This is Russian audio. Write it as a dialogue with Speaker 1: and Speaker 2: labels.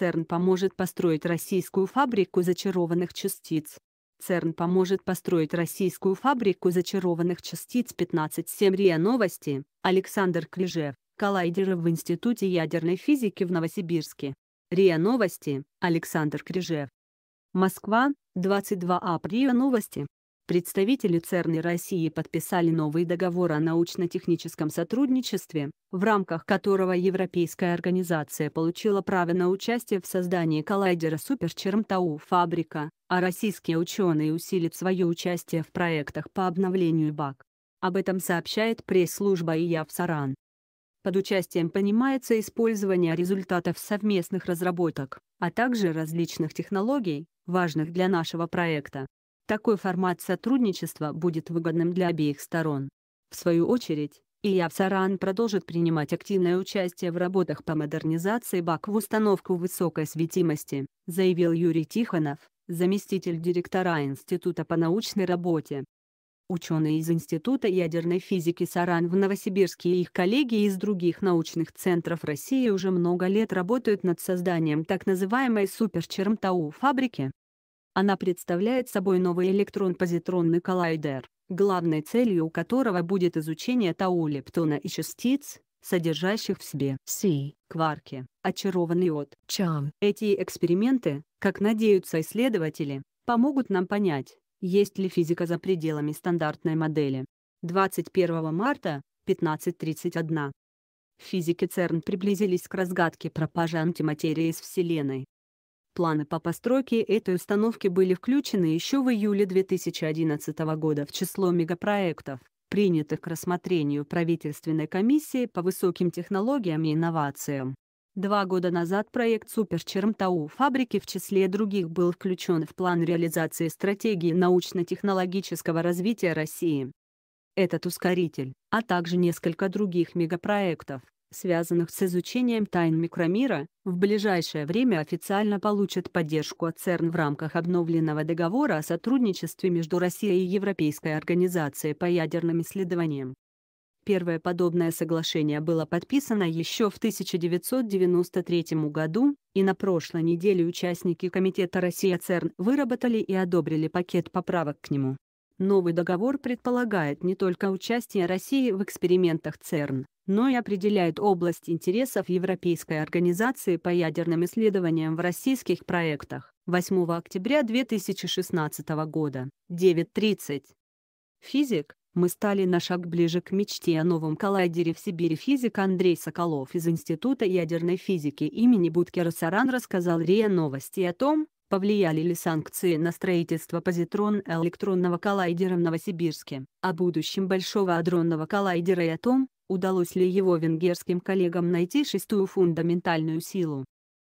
Speaker 1: ЦЕРН поможет построить российскую фабрику зачарованных частиц. ЦЕРН поможет построить российскую фабрику зачарованных частиц 15.7 РИА Новости, Александр Клижев, коллайдеры в Институте ядерной физики в Новосибирске. РИА Новости, Александр Крижев. Москва, 22 апреля новости. Представители ЦЕРН России подписали новый договор о научно-техническом сотрудничестве, в рамках которого Европейская организация получила право на участие в создании коллайдера Суперчермтау «Фабрика», а российские ученые усилят свое участие в проектах по обновлению БАК. Об этом сообщает пресс-служба ИЯФ «Саран». Под участием понимается использование результатов совместных разработок, а также различных технологий, важных для нашего проекта. Такой формат сотрудничества будет выгодным для обеих сторон. В свою очередь, ИАФ «Саран» продолжит принимать активное участие в работах по модернизации БАК в установку высокой светимости, заявил Юрий Тихонов, заместитель директора Института по научной работе. Ученые из Института ядерной физики Саран в Новосибирске и их коллеги из других научных центров России уже много лет работают над созданием так называемой суперчермтау фабрики, она представляет собой новый электрон-позитронный коллайдер, главной целью которого будет изучение тау-лептона и частиц, содержащих в себе Си, кварки, очарованный от Чам. Эти эксперименты, как надеются исследователи, помогут нам понять, есть ли физика за пределами стандартной модели. 21 марта, 15.31. Физики ЦЕРН приблизились к разгадке пропажи антиматерии из Вселенной. Планы по постройке этой установки были включены еще в июле 2011 года в число мегапроектов, принятых к рассмотрению правительственной комиссии по высоким технологиям и инновациям. Два года назад проект «Суперчермтау» фабрики в числе других был включен в план реализации стратегии научно-технологического развития России. Этот ускоритель, а также несколько других мегапроектов, связанных с изучением тайн микромира, в ближайшее время официально получат поддержку от ЦЕРН в рамках обновленного договора о сотрудничестве между Россией и Европейской организацией по ядерным исследованиям. Первое подобное соглашение было подписано еще в 1993 году, и на прошлой неделе участники Комитета Россия-ЦЕРН выработали и одобрили пакет поправок к нему. Новый договор предполагает не только участие России в экспериментах ЦЕРН, но и определяет область интересов Европейской организации по ядерным исследованиям в российских проектах. 8 октября 2016 года, 9.30. Физик, мы стали на шаг ближе к мечте о новом коллайдере в Сибири. Физик Андрей Соколов из Института ядерной физики имени Буткера Саран рассказал РИА новости о том, повлияли ли санкции на строительство позитрон-электронного коллайдера в Новосибирске, о будущем Большого адронного коллайдера и о том, удалось ли его венгерским коллегам найти шестую фундаментальную силу.